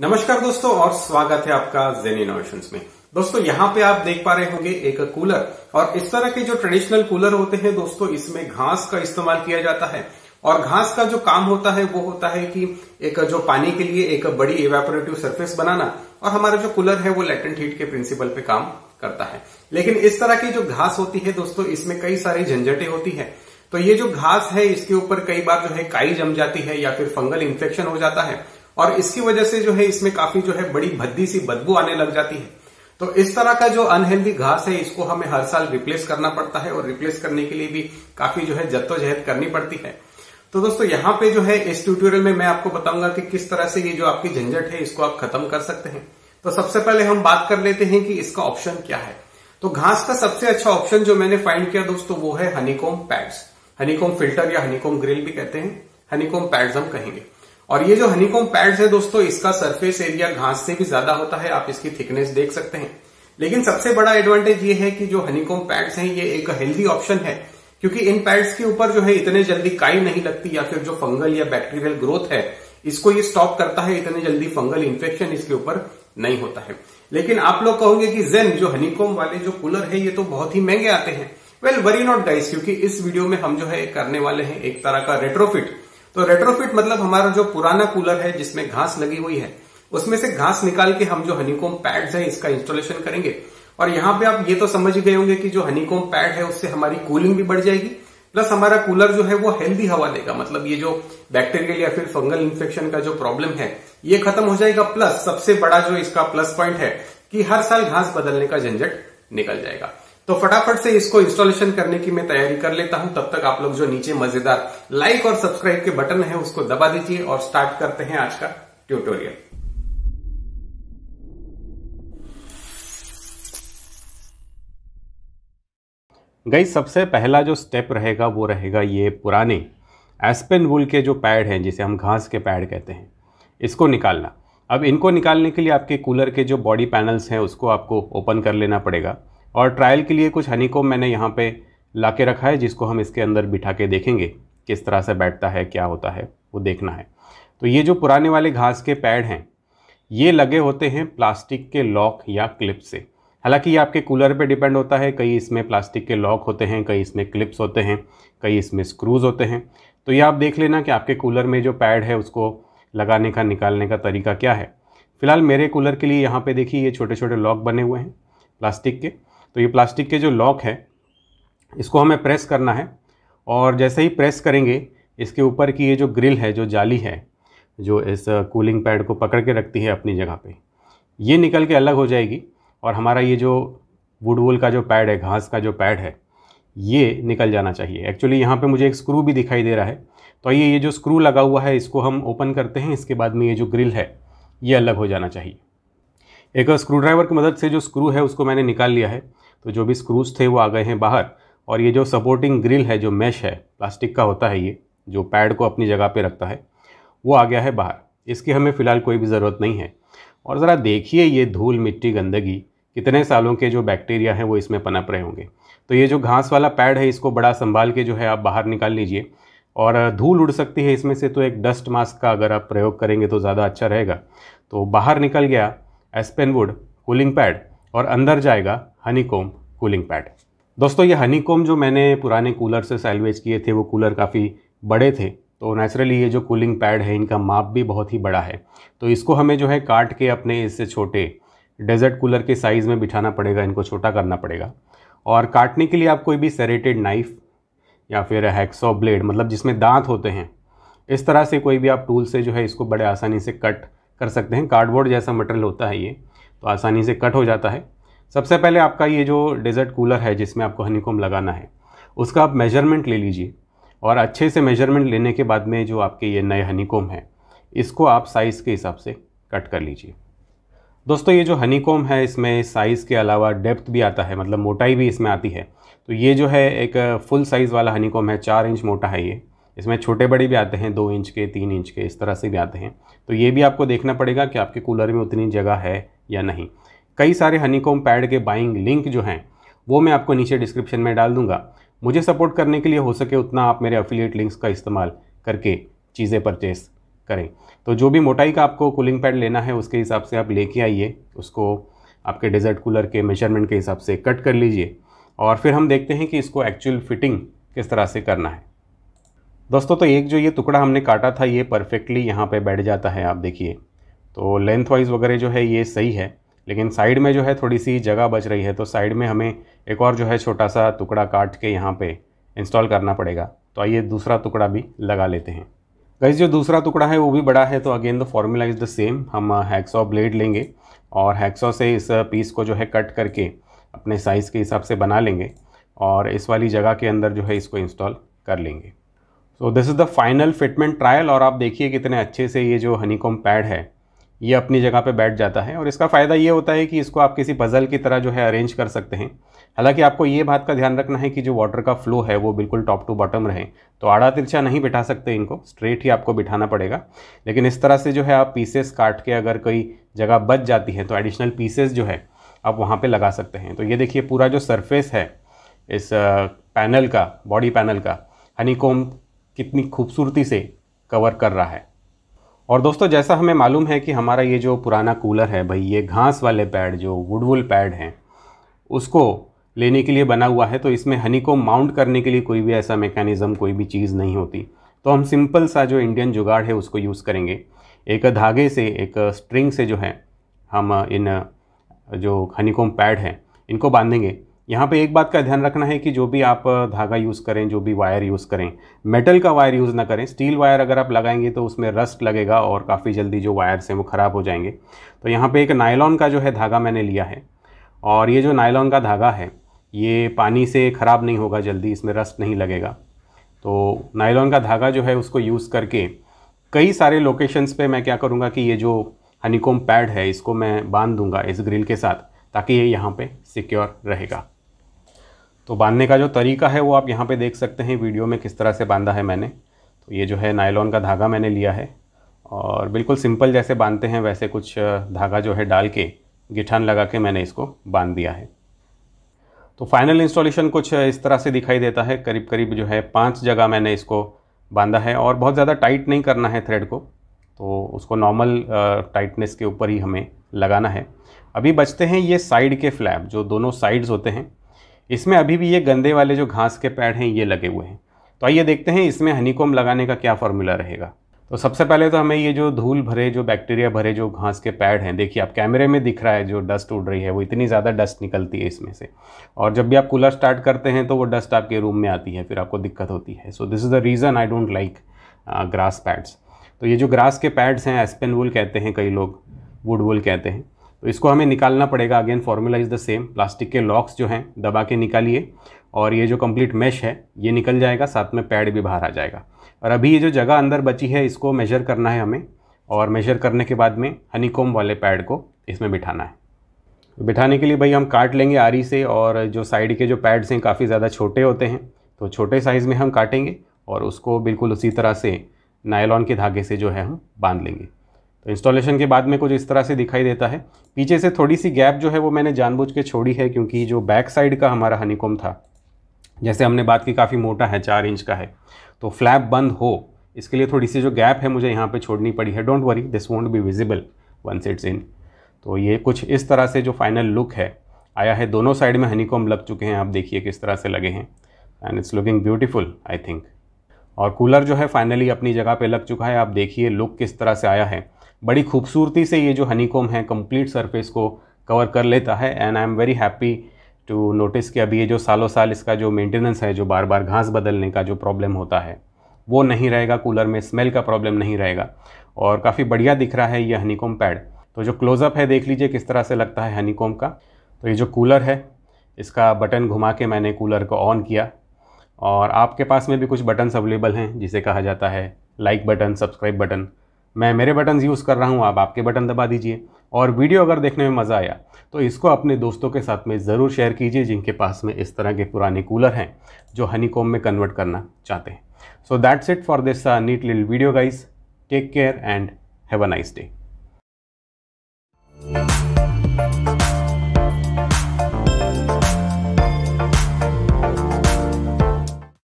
नमस्कार दोस्तों और स्वागत है आपका जेन इनोवेशन में दोस्तों यहाँ पे आप देख पा रहे होंगे एक कूलर और इस तरह के जो ट्रेडिशनल कूलर होते हैं दोस्तों इसमें घास का इस्तेमाल किया जाता है और घास का जो काम होता है वो होता है कि एक जो पानी के लिए एक बड़ी इवेपोरेटिव सरफेस बनाना और हमारा जो कूलर है वो लेटेंट हीट के प्रिंसिपल पे काम करता है लेकिन इस तरह की जो घास होती है दोस्तों इसमें कई सारी झंझटें होती है तो ये जो घास है इसके ऊपर कई बार जो है काई जम जाती है या फिर फंगल इन्फेक्शन हो जाता है और इसकी वजह से जो है इसमें काफी जो है बड़ी भद्दी सी बदबू आने लग जाती है तो इस तरह का जो अनहेल्दी घास है इसको हमें हर साल रिप्लेस करना पड़ता है और रिप्लेस करने के लिए भी काफी जो है जद्दोजहद करनी पड़ती है तो दोस्तों यहां पे जो है इस ट्यूटोरियल में मैं आपको बताऊंगा कि किस तरह से ये जो आपकी झंझट है इसको आप खत्म कर सकते हैं तो सबसे पहले हम बात कर लेते हैं कि इसका ऑप्शन क्या है तो घास का सबसे अच्छा ऑप्शन जो मैंने फाइंड किया दोस्तों वो है हनीकोम पैड्स हनीकोम फिल्टर या हनीकोम ग्रिल भी कहते हैं हनीकोम पैड्स हम कहेंगे और ये जो हनीकॉम पैड्स है दोस्तों इसका सरफेस एरिया घास से भी ज्यादा होता है आप इसकी थिकनेस देख सकते हैं लेकिन सबसे बड़ा एडवांटेज ये है कि जो हनीकॉम पैड्स हैं ये एक हेल्दी ऑप्शन है क्योंकि इन पैड्स के ऊपर जो है इतने जल्दी काई नहीं लगती या फिर जो फंगल या बैक्टीरियल ग्रोथ है इसको ये स्टॉप करता है इतने जल्दी फंगल इन्फेक्शन इसके ऊपर नहीं होता है लेकिन आप लोग कहोगे कि जेन जो हनीकॉम वाले जो कूलर है ये तो बहुत ही महंगे आते हैं वेल वरी नॉट डाइस क्योंकि इस वीडियो में हम जो है करने वाले हैं एक तरह का रेट्रोफिट तो रेट्रोफिट मतलब हमारा जो पुराना कूलर है जिसमें घास लगी हुई है उसमें से घास निकाल के हम जो हनीकोम पैड्स है इसका इंस्टॉलेशन करेंगे और यहां पे आप ये तो समझ गए होंगे कि जो हनीकोम पैड है उससे हमारी कूलिंग भी बढ़ जाएगी प्लस हमारा कूलर जो है वो हेल्दी हवा देगा मतलब ये जो बैक्टीरियल या फिर फंगल इन्फेक्शन का जो प्रॉब्लम है ये खत्म हो जाएगा प्लस सबसे बड़ा जो इसका प्लस पॉइंट है कि हर साल घास बदलने का झंझट निकल जाएगा तो फटाफट से इसको इंस्टॉलेशन करने की मैं तैयारी कर लेता हूं तब तक आप लोग जो नीचे मजेदार लाइक और सब्सक्राइब के बटन है उसको दबा दीजिए और स्टार्ट करते हैं आज का ट्यूटोरियल गई सबसे पहला जो स्टेप रहेगा वो रहेगा ये पुराने एस्पेन वुल के जो पैड हैं जिसे हम घास के पैड कहते हैं इसको निकालना अब इनको निकालने के लिए आपके कूलर के जो बॉडी पैनल्स हैं उसको आपको ओपन कर लेना पड़ेगा और ट्रायल के लिए कुछ हनी मैंने यहाँ पे ला के रखा है जिसको हम इसके अंदर बिठा के देखेंगे किस तरह से बैठता है क्या होता है वो देखना है तो ये जो पुराने वाले घास के पैड हैं ये लगे होते हैं प्लास्टिक के लॉक या क्लिप से हालांकि ये आपके कूलर पे डिपेंड होता है कई इसमें प्लास्टिक के लॉक होते हैं कई इसमें क्लिप्स होते हैं कई इसमें स्क्रूज़ होते हैं तो ये आप देख लेना कि आपके कूलर में जो पैड है उसको लगाने का निकालने का तरीका क्या है फिलहाल मेरे कूलर के लिए यहाँ पे देखिए ये छोटे छोटे लॉक बने हुए हैं प्लास्टिक के तो ये प्लास्टिक के जो लॉक है इसको हमें प्रेस करना है और जैसे ही प्रेस करेंगे इसके ऊपर की ये जो ग्रिल है जो जाली है जो इस कूलिंग पैड को पकड़ के रखती है अपनी जगह पे ये निकल के अलग हो जाएगी और हमारा ये जो वुड वुल का जो पैड है घास का जो पैड है ये निकल जाना चाहिए एक्चुअली यहाँ पे मुझे एक स्क्रू भी दिखाई दे रहा है तो ये ये जो स्क्रू लगा हुआ है इसको हम ओपन करते हैं इसके बाद में ये जो ग्रिल है ये अलग हो जाना चाहिए एक स्क्रू ड्राइवर की मदद से जो स्क्रू है उसको मैंने निकाल लिया है तो जो भी स्क्रूज थे वो आ गए हैं बाहर और ये जो सपोर्टिंग ग्रिल है जो मैश है प्लास्टिक का होता है ये जो पैड को अपनी जगह पे रखता है वो आ गया है बाहर इसकी हमें फ़िलहाल कोई भी ज़रूरत नहीं है और ज़रा देखिए ये धूल मिट्टी गंदगी कितने सालों के जो बैक्टीरिया हैं वो इसमें पनप रहे होंगे तो ये जो घास वाला पैड है इसको बड़ा संभाल के जो है आप बाहर निकाल लीजिए और धूल उड़ सकती है इसमें से तो एक डस्ट मास्क का अगर आप प्रयोग करेंगे तो ज़्यादा अच्छा रहेगा तो बाहर निकल गया एस्पेनवुड कूलिंग पैड और अंदर जाएगा हनीकोम कूलिंग पैड दोस्तों ये हनीकोम जो मैंने पुराने कूलर से सैलवेज किए थे वो कूलर काफ़ी बड़े थे तो नेचुरली ये जो कूलिंग पैड है इनका माप भी बहुत ही बड़ा है तो इसको हमें जो है काट के अपने इससे छोटे डेजर्ट कूलर के साइज़ में बिठाना पड़ेगा इनको छोटा करना पड़ेगा और काटने के लिए आप कोई भी सेरेटेड नाइफ़ या फिर हैक्सॉ ब्लेड मतलब जिसमें दांत होते हैं इस तरह से कोई भी आप टूल से जो है इसको बड़े आसानी से कट कर सकते हैं कार्डबोर्ड जैसा मटेरियल होता है ये तो आसानी से कट हो जाता है सबसे पहले आपका ये जो डेजर्ट कूलर है जिसमें आपको हनीकॉम लगाना है उसका आप मेजरमेंट ले लीजिए और अच्छे से मेजरमेंट लेने के बाद में जो आपके ये नए हनीकोम है इसको आप साइज़ के हिसाब से कट कर लीजिए दोस्तों ये जो हनीकॉम है इसमें साइज़ के अलावा डेप्थ भी आता है मतलब मोटाई भी इसमें आती है तो ये जो है एक फुल साइज़ वाला हनीकॉम है चार इंच मोटा है ये इसमें छोटे बड़े भी आते हैं दो इंच के तीन इंच के इस तरह से भी आते हैं तो ये भी आपको देखना पड़ेगा कि आपके कूलर में उतनी जगह है या नहीं कई सारे हनीकॉम पैड के बाइंग लिंक जो हैं वो मैं आपको नीचे डिस्क्रिप्शन में डाल दूंगा मुझे सपोर्ट करने के लिए हो सके उतना आप मेरे अफिलिएट लिंक्स का इस्तेमाल करके चीज़ें परचेस करें तो जो भी मोटाई का आपको कूलिंग पैड लेना है उसके हिसाब से आप लेके आइए उसको आपके डेजर्ट कूलर के मेजरमेंट के हिसाब से कट कर लीजिए और फिर हम देखते हैं कि इसको एक्चुअल फिटिंग किस तरह से करना है दोस्तों तो एक जो ये टुकड़ा हमने काटा था ये परफेक्टली यहाँ पे बैठ जाता है आप देखिए तो लेंथ वाइज वगैरह जो है ये सही है लेकिन साइड में जो है थोड़ी सी जगह बच रही है तो साइड में हमें एक और जो है छोटा सा टुकड़ा काट के यहाँ पे इंस्टॉल करना पड़ेगा तो आइए दूसरा टुकड़ा भी लगा लेते हैं गाइज जो दूसरा टुकड़ा है वो भी बड़ा है तो again the formula is the same हम हैक्सॉ uh, ब्लेड लेंगे और हैक्सॉ से इस पीस uh, को जो है कट करके अपने साइज़ के हिसाब से बना लेंगे और इस वाली जगह के अंदर जो है इसको इंस्टॉल कर लेंगे so this is the final fitment trial और आप देखिए कितने अच्छे से ये जो हनीकॉम पैड है ये अपनी जगह पे बैठ जाता है और इसका फ़ायदा ये होता है कि इसको आप किसी पज़ल की तरह जो है अरेंज कर सकते हैं हालांकि आपको ये बात का ध्यान रखना है कि जो वाटर का फ्लो है वो बिल्कुल टॉप टू बॉटम रहे तो आड़ा तिरछा नहीं बिठा सकते इनको स्ट्रेट ही आपको बिठाना पड़ेगा लेकिन इस तरह से जो है आप पीसेस काट के अगर कोई जगह बच जाती है तो एडिशनल पीसेस जो है आप वहाँ पर लगा सकते हैं तो ये देखिए पूरा जो सरफेस है इस पैनल uh, का बॉडी पैनल का हनी कितनी खूबसूरती से कवर कर रहा है और दोस्तों जैसा हमें मालूम है कि हमारा ये जो पुराना कूलर है भाई ये घास वाले पैड जो वुडवुल पैड हैं उसको लेने के लिए बना हुआ है तो इसमें हनी को माउंट करने के लिए कोई भी ऐसा मेकानिज़म कोई भी चीज़ नहीं होती तो हम सिंपल सा जो इंडियन जुगाड़ है उसको यूज़ करेंगे एक धागे से एक स्ट्रिंग से जो है हम इन जो हनीकोम पैड हैं इनको बांधेंगे यहाँ पे एक बात का ध्यान रखना है कि जो भी आप धागा यूज़ करें जो भी वायर यूज़ करें मेटल का वायर यूज़ ना करें स्टील वायर अगर आप लगाएंगे तो उसमें रस्ट लगेगा और काफ़ी जल्दी जो वायर्स हैं वो ख़राब हो जाएंगे तो यहाँ पे एक नायलॉन का जो है धागा मैंने लिया है और ये जो नायलॉन का धागा है ये पानी से ख़राब नहीं होगा जल्दी इसमें रस्ट नहीं लगेगा तो नायलॉन का धागा जो है उसको यूज़ करके कई सारे लोकेशंस पर मैं क्या करूँगा कि ये जो हनीकोम पैड है इसको मैं बांध दूँगा इस ग्रिल के साथ ताकि ये यहाँ पर सिक्योर रहेगा तो बांधने का जो तरीका है वो आप यहाँ पे देख सकते हैं वीडियो में किस तरह से बांधा है मैंने तो ये जो है नायलॉन का धागा मैंने लिया है और बिल्कुल सिंपल जैसे बांधते हैं वैसे कुछ धागा जो है डाल के गिठान लगा के मैंने इसको बांध दिया है तो फाइनल इंस्टॉलेशन कुछ इस तरह से दिखाई देता है करीब करीब जो है पाँच जगह मैंने इसको बांधा है और बहुत ज़्यादा टाइट नहीं करना है थ्रेड को तो उसको नॉर्मल टाइटनेस के ऊपर ही हमें लगाना है अभी बचते हैं ये साइड के फ्लैप जो दोनों साइड्स होते हैं इसमें अभी भी ये गंदे वाले जो घास के पैड हैं ये लगे हुए हैं तो आइए देखते हैं इसमें हनीकोम लगाने का क्या फॉर्मूला रहेगा तो सबसे पहले तो हमें ये जो धूल भरे जो बैक्टीरिया भरे जो घास के पैड हैं देखिए आप कैमरे में दिख रहा है जो डस्ट उड़ रही है वो इतनी ज़्यादा डस्ट निकलती है इसमें से और जब भी आप कूलर स्टार्ट करते हैं तो वो डस्ट आपके रूम में आती है फिर आपको दिक्कत होती है so this is the reason I don't like grass pads तो ये जो ग्रास के पैड्स हैं एस्पेन वुल कहते हैं कई लोग वुड वुल कहते हैं तो इसको हमें निकालना पड़ेगा again formula is the same plastic के लॉक्स जो हैं दबा के निकालिए और ये जो कंप्लीट मेश है ये निकल जाएगा साथ में पैड भी बाहर आ जाएगा और अभी ये जो जगह अंदर बची है इसको मेजर करना है हमें और मेजर करने के बाद में हनीकोम वाले पैड को इसमें बिठाना है बिठाने के लिए भाई हम काट लेंगे आरी से और जो साइड के जो पैड्स हैं काफ़ी ज़्यादा छोटे होते हैं तो छोटे साइज़ में हम काटेंगे और उसको बिल्कुल उसी तरह से नायलॉन के धागे से जो है हम बांध लेंगे तो इंस्टॉलेशन के बाद में कुछ इस तरह से दिखाई देता है पीछे से थोड़ी सी गैप जो है वो मैंने जानबूझ के छोड़ी है क्योंकि जो बैक साइड का हमारा हनीकॉम था जैसे हमने बात की काफ़ी मोटा है चार इंच का है तो फ्लैप बंद हो इसके लिए थोड़ी सी जो गैप है मुझे यहाँ पर छोड़नी पड़ी है don't worry this won't be visible once it's in तो ये कुछ इस तरह से जो फाइनल लुक है आया है दोनों साइड में हनीकॉम लग चुके हैं आप देखिए किस तरह से लगे हैं and it's looking beautiful I think और कूलर जो है फाइनली अपनी जगह पे लग चुका है आप देखिए लुक किस तरह से आया है बड़ी खूबसूरती से ये जो हनीकॉम है कंप्लीट सरफेस को कवर कर लेता है and I am very happy to notice कि अभी ये जो सालों साल इसका जो मेंटेनेंस है जो बार बार घास बदलने का जो प्रॉब्लम होता है वो नहीं रहेगा कूलर में स्मेल का प्रॉब्लम नहीं रहेगा और काफ़ी बढ़िया दिख रहा है ये हनीकॉम पैड तो जो क्लोज़अप है देख लीजिए किस तरह से लगता है हनीकॉम का तो ये जो कूलर है इसका बटन घुमा के मैंने कूलर को ऑन किया और आपके पास में भी कुछ बटन्स अवेलेबल हैं जिसे कहा जाता है लाइक बटन सब्सक्राइब बटन मैं मेरे बटन्स यूज़ कर रहा हूँ आप आपके बटन दबा दीजिए और वीडियो अगर देखने में मज़ा आया तो इसको अपने दोस्तों के साथ में ज़रूर शेयर कीजिए जिनके पास में इस तरह के पुराने कूलर हैं जो हनीकॉम में कन्वर्ट करना चाहते हैं so that's it for this neat lil video guys take care and have a nice day